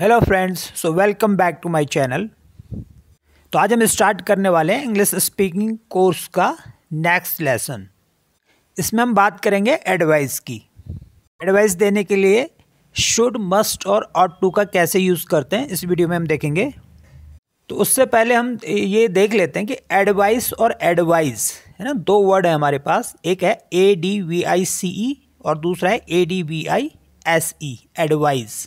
hello friends so welcome back to my channel तो आज हम स्टार्ट करने वाले हैं इंग्लिश स्पीकिंग कोर्स का नेक्स्ट लेसन इसमें हम बात करेंगे एडवाइस की एडवाइस देने के लिए शुड मस्ट और ऑट टू का कैसे यूज़ करते हैं इस वीडियो में हम देखेंगे तो उससे पहले हम ये देख लेते हैं कि एडवाइस और एडवाइस है ना दो वर्ड है हमारे पास एक है ए डी वी आई सी ई और दूसरा है A D V I S E advise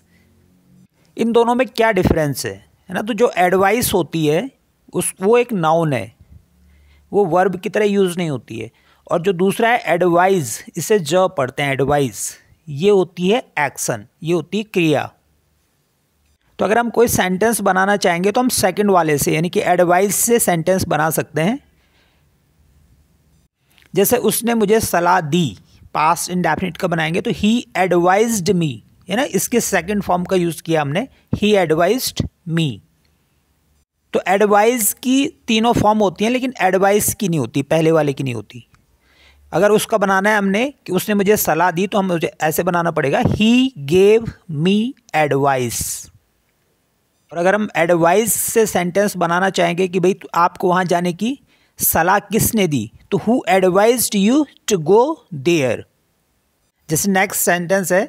इन दोनों में क्या डिफरेंस है है ना तो जो एडवाइस होती है उस वो एक नाउन है वो वर्ब की तरह यूज़ नहीं होती है और जो दूसरा है एडवाइज इसे ज पढ़ते हैं एडवाइज ये होती है एक्शन ये होती है क्रिया तो अगर हम कोई सेंटेंस बनाना चाहेंगे तो हम सेकंड वाले से यानी कि एडवाइस से सेंटेंस बना सकते हैं जैसे उसने मुझे सलाह दी पास्ट इंडेफिनिट का बनाएंगे तो ही एडवाइज्ड मी है ना इसके सेकंड फॉर्म का यूज़ किया हमने ही एडवाइज मी तो एडवाइज की तीनों फॉर्म होती हैं लेकिन एडवाइस की नहीं होती पहले वाले की नहीं होती अगर उसका बनाना है हमने कि उसने मुझे सलाह दी तो हम मुझे ऐसे बनाना पड़ेगा ही गेव मी एडवाइस और अगर हम एडवाइस से सेंटेंस बनाना चाहेंगे कि भाई आपको वहाँ जाने की सलाह किसने दी तो who advise you to go there जैसे नेक्स्ट सेंटेंस है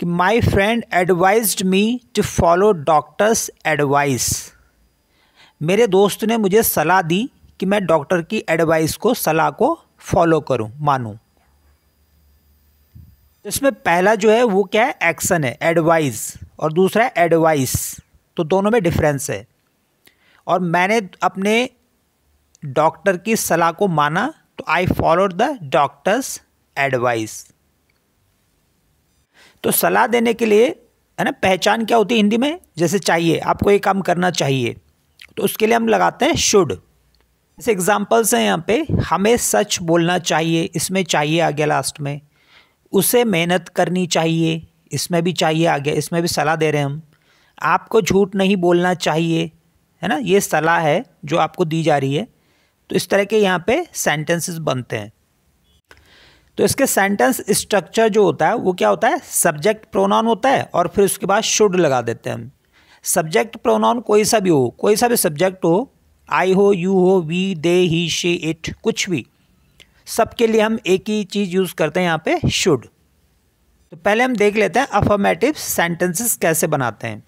कि my friend advised me to follow doctor's advice मेरे दोस्त ने मुझे सलाह दी कि मैं डॉक्टर की एडवाइस को सलाह को फॉलो करूं मानूं इसमें पहला जो है वो क्या है एक्शन है एडवाइस और दूसरा है एडवाइस तो दोनों में डिफरेंस है और मैंने अपने डॉक्टर की सलाह को माना तो I followed the doctor's advice तो सलाह देने के लिए है ना पहचान क्या होती है हिंदी में जैसे चाहिए आपको ये काम करना चाहिए तो उसके लिए हम लगाते हैं शुड जैसे एग्जाम्पल्स हैं यहाँ पे हमें सच बोलना चाहिए इसमें चाहिए आ गया लास्ट में उसे मेहनत करनी चाहिए इसमें भी चाहिए आ गया इसमें भी सलाह दे रहे हैं हम आपको झूठ नहीं बोलना चाहिए है ना ये सलाह है जो आपको दी जा रही है तो इस तरह के यहाँ पे सेंटेंसेस बनते हैं तो इसके सेंटेंस स्ट्रक्चर जो होता है वो क्या होता है सब्जेक्ट प्रोनाउन होता है और फिर उसके बाद शुड लगा देते हैं हम सब्जेक्ट प्रोनाउन कोई सा भी हो कोई सा भी सब्जेक्ट हो आई हो यू हो we they he she it कुछ भी सबके लिए हम एक ही चीज़ यूज़ करते हैं यहाँ पे शुड तो पहले हम देख लेते हैं अफर्मेटिव सेंटेंसेस कैसे बनाते हैं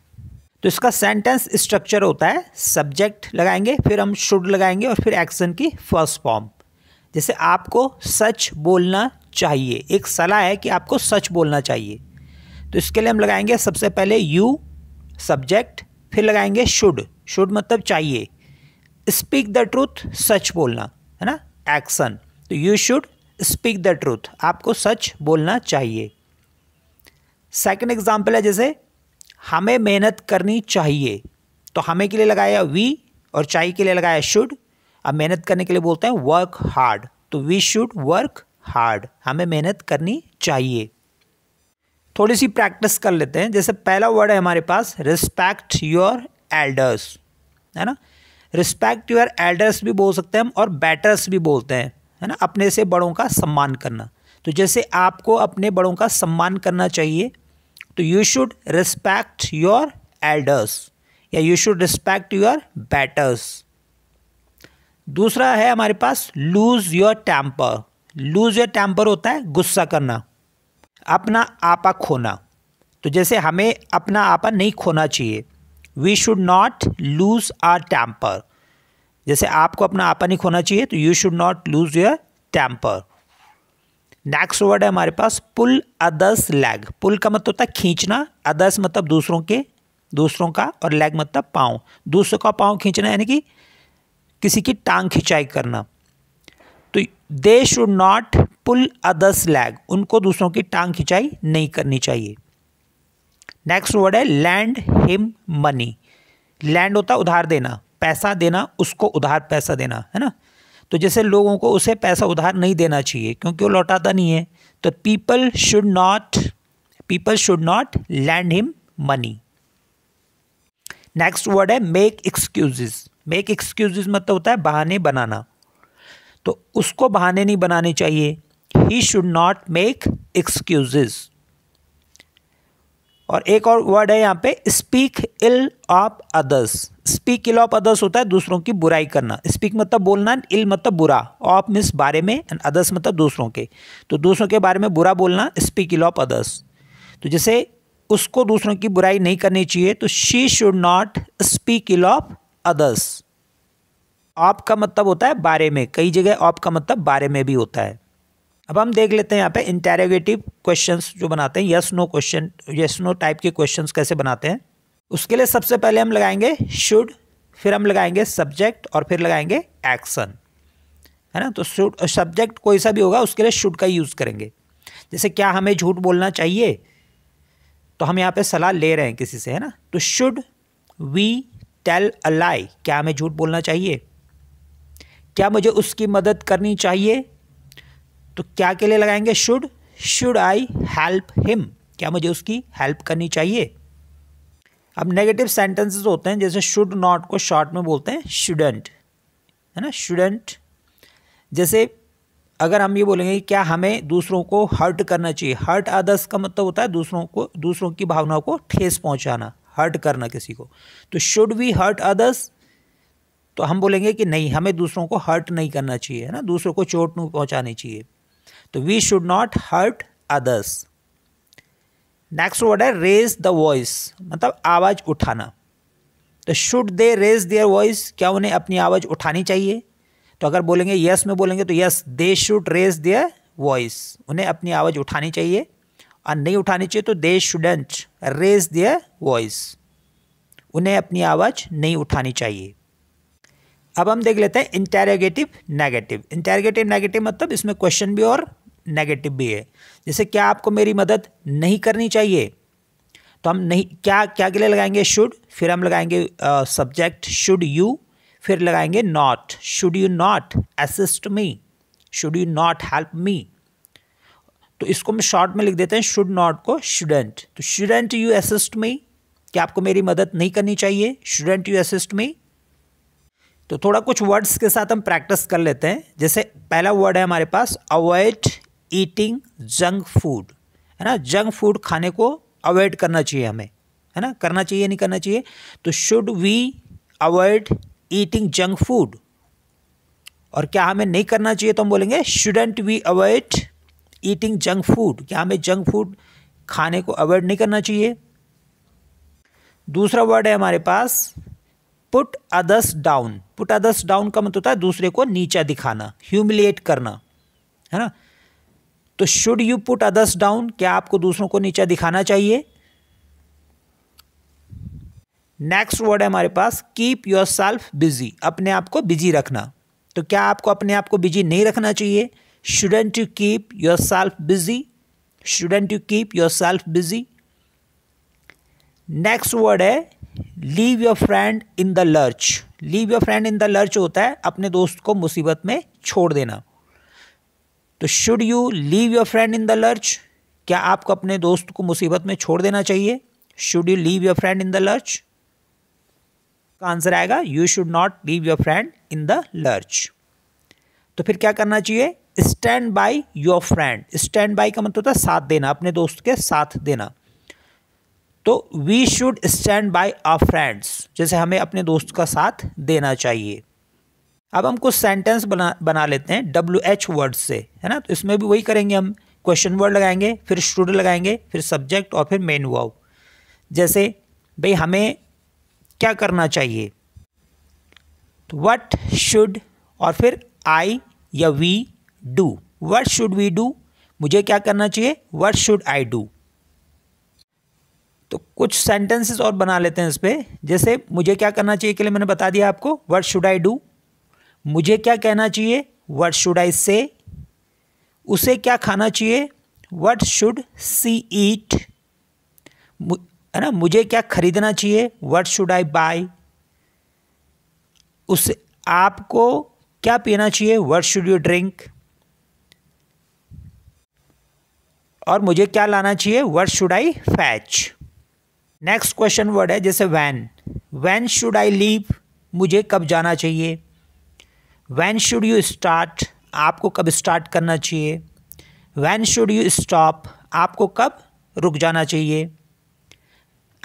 तो इसका सेंटेंस स्ट्रक्चर होता है सब्जेक्ट लगाएंगे फिर हम शुड लगाएंगे और फिर एक्शन की फर्स्ट फॉर्म जैसे आपको सच बोलना चाहिए एक सलाह है कि आपको सच बोलना चाहिए तो इसके लिए हम लगाएंगे सबसे पहले यू सब्जेक्ट फिर लगाएंगे शुड शुड मतलब चाहिए स्पीक द ट्रूथ सच बोलना है ना एक्शन तो you should speak the truth आपको सच बोलना चाहिए सेकेंड एग्जाम्पल है जैसे हमें मेहनत करनी चाहिए तो हमें के लिए लगाया वी और चाहिए के लिए लगाया शुड अब मेहनत करने के लिए बोलते हैं वर्क हार्ड तो वी शुड वर्क हार्ड हमें मेहनत करनी चाहिए थोड़ी सी प्रैक्टिस कर लेते हैं जैसे पहला वर्ड है हमारे पास रिस्पेक्ट योर एल्डर्स है ना रिस्पेक्ट योर एल्डर्स भी बोल सकते हैं हम और बैटर्स भी बोलते हैं है ना अपने से बड़ों का सम्मान करना तो जैसे आपको अपने बड़ों का सम्मान करना चाहिए तो you should respect your elders या you should respect your betters दूसरा है हमारे पास lose your temper lose your temper होता है गुस्सा करना अपना आपा खोना तो जैसे हमें अपना आपा नहीं खोना चाहिए we should not lose our temper जैसे आपको अपना आपा नहीं खोना चाहिए तो you should not lose your temper next word है हमारे पास पुल अदर्स लैग पुल का मतलब होता है खींचना अदर्स मतलब दूसरों के दूसरों का और लैग मतलब पाँव दूसरों का पाँव खींचना यानी कि किसी की टांग खिंचाई करना तो they should not pull others leg उनको दूसरों की टांग खिंचाई नहीं करनी चाहिए नेक्स्ट वर्ड है लैंड हिम मनी लैंड होता उधार देना पैसा देना उसको उधार पैसा देना है ना तो जैसे लोगों को उसे पैसा उधार नहीं देना चाहिए क्योंकि वो लौटाता नहीं है तो people should not people should not lend him money next word है मेक एक्सक्यूजेज मेक एक्सक्यूजेज मतलब होता है बहाने बनाना तो उसको बहाने नहीं बनाने चाहिए he should not make excuse और एक और वर्ड है यहाँ पे speak ill of others speak ill of others होता है दूसरों की बुराई करना स्पीक मतलब बोलना इल मतलब बुरा ऑफ मिस बारे में एंड अदर्स मतलब दूसरों के तो दूसरों के बारे में बुरा बोलना स्पीक इल ऑफ अदर्स तो जैसे उसको दूसरों की बुराई नहीं करनी चाहिए तो she should not speak ill of others ऑप का मतलब होता है बारे में कई जगह ऑप का मतलब बारे में भी होता है अब हम देख लेते हैं यहाँ पे इंटेरोगेटिव क्वेश्चंस जो बनाते हैं yes no question yes no type के क्वेश्चंस कैसे बनाते हैं उसके लिए सबसे पहले हम लगाएंगे शुड फिर हम लगाएंगे सब्जेक्ट और फिर लगाएंगे एक्शन है ना तो शुड सब्जेक्ट कोई सा भी होगा उसके लिए शुड का यूज़ करेंगे जैसे क्या हमें झूठ बोलना चाहिए तो हम यहाँ पे सलाह ले रहे हैं किसी से है ना तो should we tell a lie क्या हमें झूठ बोलना चाहिए क्या मुझे उसकी मदद करनी चाहिए तो क्या के लिए लगाएंगे should should I help him क्या मुझे उसकी हेल्प करनी चाहिए अब नेगेटिव सेंटेंसेस होते हैं जैसे शुड नॉट को शॉर्ट में बोलते हैं शुडेंट है ना शुडेंट जैसे अगर हम ये बोलेंगे क्या हमें दूसरों को हर्ट करना चाहिए हर्ट अदर्स का मतलब होता है दूसरों को दूसरों की भावनाओं को ठेस पहुंचाना हर्ट करना किसी को तो शुड वी हर्ट अदर्स तो हम बोलेंगे कि नहीं हमें दूसरों को हर्ट नहीं करना चाहिए है ना दूसरों को चोट नहीं पहुंचानी चाहिए तो we should not hurt others next word है रेज द वॉइस मतलब आवाज़ उठाना तो should they raise their voice क्या उन्हें अपनी आवाज़ उठानी चाहिए तो अगर बोलेंगे यस yes में बोलेंगे तो yes they should raise their voice उन्हें अपनी आवाज़ उठानी चाहिए और नहीं उठानी चाहिए तो they shouldn't raise their voice उन्हें अपनी आवाज़ नहीं उठानी चाहिए अब हम देख लेते हैं इंटेरोगेटिव नेगेटिव इंटेरोगेटिव नेगेटिव मतलब इसमें क्वेश्चन भी और नेगेटिव भी है जैसे क्या आपको मेरी मदद नहीं करनी चाहिए तो हम नहीं क्या क्या के लिए लगाएंगे शुड फिर हम लगाएंगे सब्जेक्ट शुड यू फिर लगाएंगे not should you not assist me should you not help me तो इसको हम शॉर्ट में लिख देते हैं शुड नॉट को शुडेंट तो शुडेंट यू असिस्ट मी क्या आपको मेरी मदद नहीं करनी चाहिए शुडेंट यू असिस्ट मी तो थोड़ा कुछ वर्ड्स के साथ हम प्रैक्टिस कर लेते हैं जैसे पहला वर्ड है हमारे पास अवॉइड ईटिंग जंक फूड है ना जंक फूड खाने को अवॉइड करना चाहिए हमें है ना करना चाहिए नहीं करना चाहिए तो should we avoid eating junk food और क्या हमें नहीं करना चाहिए तो हम बोलेंगे shouldn't we avoid eating junk food क्या हमें जंक फूड खाने को अवॉइड नहीं करना चाहिए दूसरा वर्ड है हमारे पास put others down put others down का मत मतलब होता है दूसरे को नीचा दिखाना ह्यूमिलिएट करना है ना तो should you put others down क्या आपको दूसरों को नीचा दिखाना चाहिए नेक्स्ट वर्ड है हमारे पास कीप योर सेल्फ बिजी अपने आप को बिजी रखना तो क्या आपको अपने आप को बिजी नहीं रखना चाहिए shouldn't you keep yourself busy shouldn't you keep yourself busy next word है leave your friend in the lurch leave your friend in the lurch होता है अपने दोस्त को मुसीबत में छोड़ देना तो should you leave your friend in the lurch क्या आपको अपने दोस्त को मुसीबत में छोड़ देना चाहिए should you leave your friend in the lurch का आंसर आएगा you should not leave your friend in the lurch तो फिर क्या करना चाहिए stand by your friend stand by का मतलब होता है साथ देना अपने दोस्त के साथ देना तो we should stand by a friends जैसे हमें अपने दोस्त का साथ देना चाहिए अब हम कुछ सेंटेंस बना बना लेते हैं डब्ल्यू एच वर्ड से है ना तो इसमें भी वही करेंगे हम क्वेश्चन वर्ड लगाएंगे फिर स्टूडेंट लगाएंगे फिर सब्जेक्ट और फिर मेन वाव जैसे भाई हमें क्या करना चाहिए तो वट शुड और फिर आई या we do what should we do मुझे क्या करना चाहिए वट शुड आई डू तो कुछ सेंटेंसेस और बना लेते हैं इस पर जैसे मुझे क्या करना चाहिए के लिए मैंने बता दिया आपको वट शुड आई डू मुझे क्या कहना चाहिए वट शुड आई से उसे क्या खाना चाहिए वट शुड सी ईट है ना मुझे क्या खरीदना चाहिए वट शुड आई बाई उसे आपको क्या पीना चाहिए वट शुड यू ड्रिंक और मुझे क्या लाना चाहिए what should I fetch next question word है जैसे when when should I leave मुझे कब जाना चाहिए वैन शुड यू स्टार्ट आपको कब स्टार्ट करना चाहिए वैन शुड यू स्टॉप आपको कब रुक जाना चाहिए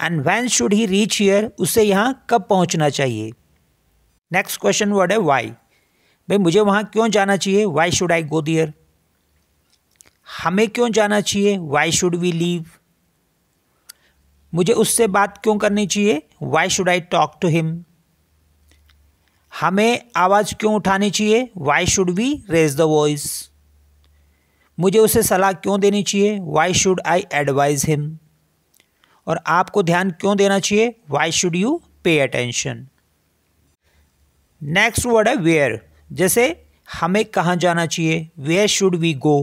and when should he reach here उसे यहाँ कब पहुँचना चाहिए नेक्स्ट क्वेश्चन वर्ड है वाई भाई मुझे वहाँ क्यों जाना चाहिए वाई शुड आई गो दियर हमें क्यों जाना चाहिए वाई शुड वी लीव मुझे उससे बात क्यों करनी चाहिए why should I talk to him हमें आवाज़ क्यों उठानी चाहिए why should we raise the voice मुझे उसे सलाह क्यों देनी चाहिए why should I advise him और आपको ध्यान क्यों देना चाहिए why should you pay attention next word है वेयर जैसे हमें कहाँ जाना चाहिए वेयर शुड वी गो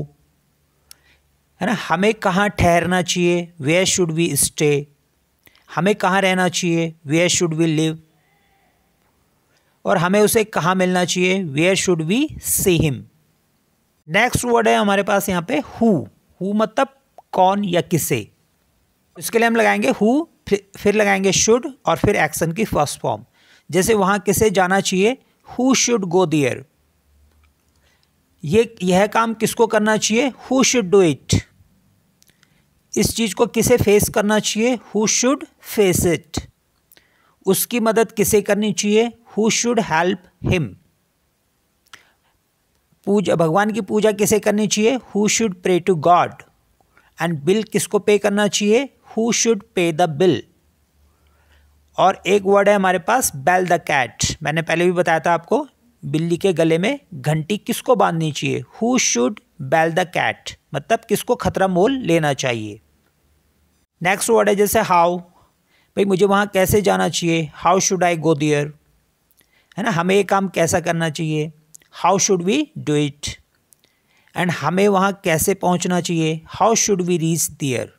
है ना हमें कहाँ ठहरना चाहिए वेयर शुड वी स्टे हमें कहाँ रहना चाहिए वेयर शुड वी लिव और हमें उसे कहाँ मिलना चाहिए where should we see him next word है हमारे पास यहाँ पे हु हु मतलब कौन या किसे इसके लिए हम लगाएंगे हु फिर, फिर लगाएंगे शुड और फिर एक्शन की फर्स्ट फॉर्म जैसे वहाँ किसे जाना चाहिए हु शुड गो दियर ये यह काम किसको करना चाहिए हु शुड डू इट इस चीज़ को किसे फेस करना चाहिए हु शुड फेस इट उसकी मदद किसे करनी चाहिए हु शुड हेल्प हिम पूजा भगवान की पूजा किसे करनी चाहिए who should pray to God and bill किसको पे करना चाहिए who should pay the bill और एक वर्ड है हमारे पास बेल द कैट मैंने पहले भी बताया था आपको बिल्ली के गले में घंटी किसको बांधनी चाहिए who should bell the cat मतलब किसको खतरा मोल लेना चाहिए नेक्स्ट वर्ड है जैसे हाउ भाई मुझे वहाँ कैसे जाना चाहिए हाउ शुड आई गो दियर है ना हमें ये काम कैसा करना चाहिए how should we do it and हमें वहाँ कैसे पहुँचना चाहिए how should we reach there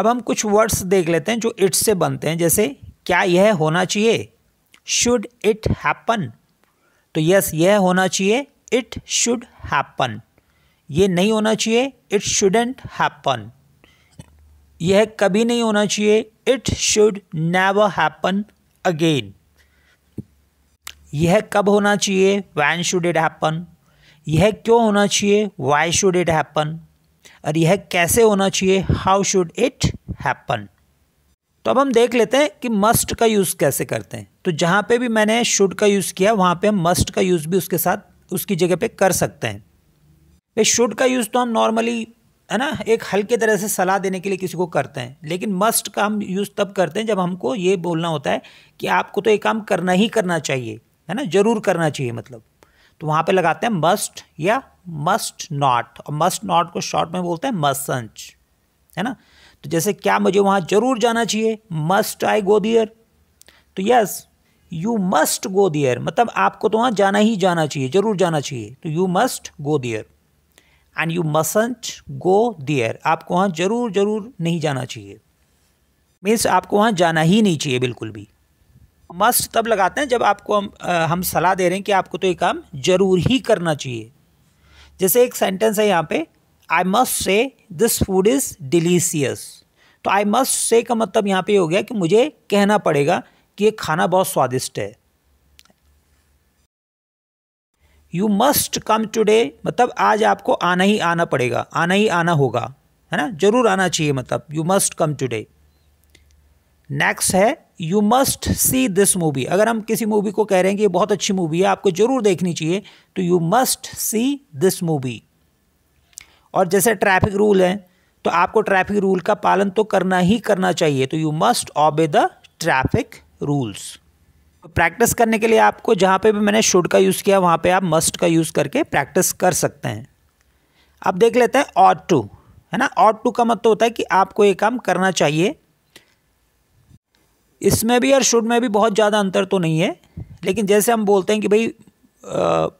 अब हम कुछ वर्ड्स देख लेते हैं जो इट से बनते हैं जैसे क्या यह होना चाहिए शुड इट हैपन तो यस यह होना चाहिए इट शुड हैपन ये नहीं होना चाहिए इट शुडेंट हैपन यह कभी नहीं होना चाहिए it should never happen again यह कब होना चाहिए वैन शुड इट हैपन यह क्यों होना चाहिए वाई शुड इट हैपन और यह कैसे होना चाहिए हाउ शुड इट हैपन तो अब हम देख लेते हैं कि मस्ट का यूज़ कैसे करते हैं तो जहाँ पे भी मैंने शुड का यूज़ किया वहाँ पे हम मस्ट का यूज़ भी उसके साथ उसकी जगह पे कर सकते हैं भाई शुड का यूज़ तो हम नॉर्मली है ना एक हल्के तरह से सलाह देने के लिए किसी को करते हैं लेकिन मस्ट का हम यूज़ तब करते हैं जब हमको ये बोलना होता है कि आपको तो ये काम करना ही करना चाहिए है ना ज़रूर करना चाहिए मतलब तो वहाँ पे लगाते हैं मस्ट या मस्ट नॉट और मस्ट नॉट को शॉर्ट में बोलते हैं मसंच है ना तो जैसे क्या मुझे वहाँ ज़रूर जाना चाहिए मस्ट आई गो दियर तो yes you must go there मतलब आपको तो वहाँ जाना ही जाना चाहिए ज़रूर जाना चाहिए तो you must go there and you mustn't go there आपको वहाँ ज़रूर ज़रूर नहीं जाना चाहिए मीन्स आपको वहाँ जाना ही नहीं चाहिए बिल्कुल भी मस्ट तब लगाते हैं जब आपको हम हम सलाह दे रहे हैं कि आपको तो ये काम ज़रूर ही करना चाहिए जैसे एक सेंटेंस है यहाँ पे I must say this food is delicious तो आई मस्ट से का मतलब यहाँ पे हो गया कि मुझे कहना पड़ेगा कि ये खाना बहुत स्वादिष्ट है यू मस्ट कम टूडे मतलब आज आपको आना ही आना पड़ेगा आना ही आना होगा है ना जरूर आना चाहिए मतलब you must come today next है you must see this movie अगर हम किसी मूवी को कह रहे हैं कि ये बहुत अच्छी मूवी है आपको जरूर देखनी चाहिए तो you must see this movie और जैसे ट्रैफिक रूल है तो आपको ट्रैफिक रूल का पालन तो करना ही करना चाहिए तो you must obey the traffic rules practice करने के लिए आपको जहाँ पे भी मैंने शुड का यूज़ किया वहाँ पे आप मस्ट का यूज़ करके प्रैक्टिस कर सकते हैं अब देख लेते हैं ऑट टू है ना ऑट टू का मतलब होता है कि आपको ये काम करना चाहिए इसमें भी और शुड में भी बहुत ज़्यादा अंतर तो नहीं है लेकिन जैसे हम बोलते हैं कि भाई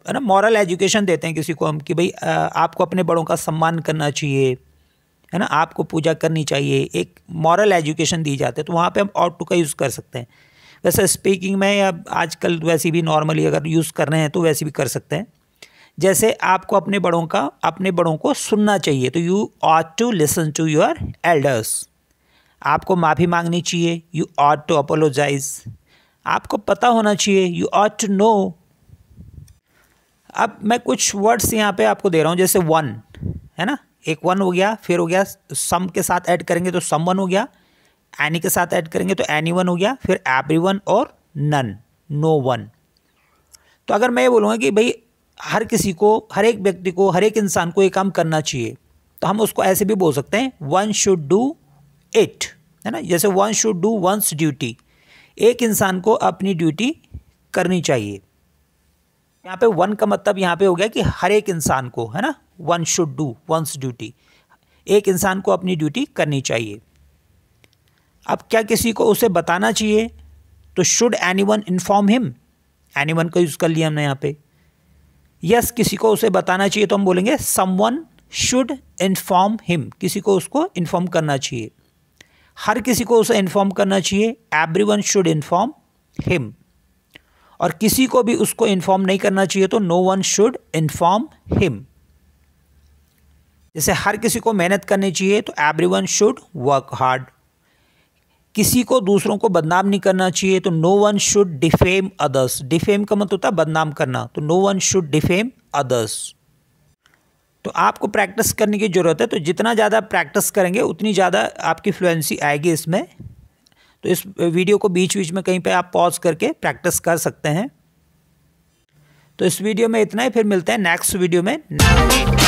है ना मॉरल एजुकेशन देते हैं किसी को हम कि भाई आ, आपको अपने बड़ों का सम्मान करना चाहिए है ना आपको पूजा करनी चाहिए एक मॉरल एजुकेशन दी जाती है तो वहाँ पे हम ऑट टू का यूज़ कर सकते हैं वैसे स्पीकिंग में या आजकल वैसे भी नॉर्मली अगर यूज़ कर रहे हैं तो वैसे भी कर सकते हैं जैसे आपको अपने बड़ों का अपने बड़ों को सुनना चाहिए तो you ought to listen to your elders आपको माफ़ी मांगनी चाहिए यू ऑट टू अपोलोजाइज आपको पता होना चाहिए यू ऑट टू नो अब मैं कुछ वर्ड्स यहाँ पे आपको दे रहा हूँ जैसे वन है ना एक वन हो गया फिर हो गया सम के साथ ऐड करेंगे तो सम वन हो गया एनी के साथ ऐड करेंगे तो एनी वन हो गया फिर एवरी वन और नन नो वन तो अगर मैं ये बोलूँगा कि भाई हर किसी को हर एक व्यक्ति को हर एक इंसान को ये काम करना चाहिए तो हम उसको ऐसे भी बोल सकते हैं वन शुड डू इट है ना जैसे one should do one's duty एक इंसान को अपनी ड्यूटी करनी चाहिए यहाँ पे वन का मतलब यहाँ पे हो गया कि हर एक इंसान को है ना one should do one's duty एक इंसान को अपनी ड्यूटी करनी चाहिए अब क्या किसी को उसे बताना चाहिए तो should anyone inform him anyone को यूज़ कर लिया हमने यहाँ पे यस yes, किसी को उसे बताना चाहिए तो हम बोलेंगे someone should inform him किसी को उसको इन्फॉर्म करना चाहिए हर किसी को उसे इन्फॉर्म करना चाहिए everyone should inform him और किसी को भी उसको इन्फॉर्म नहीं करना चाहिए तो no one should inform him जैसे हर किसी को मेहनत करनी चाहिए तो everyone should work hard किसी को दूसरों को बदनाम नहीं करना चाहिए तो no one should defame others defame का मतलब होता है बदनाम करना तो no one should defame others तो आपको प्रैक्टिस करने की ज़रूरत है तो जितना ज़्यादा प्रैक्टिस करेंगे उतनी ज़्यादा आपकी फ्लुएंसी आएगी इसमें तो इस वीडियो को बीच बीच में कहीं पे आप पॉज करके प्रैक्टिस कर सकते हैं तो इस वीडियो में इतना ही फिर मिलते हैं नेक्स्ट वीडियो में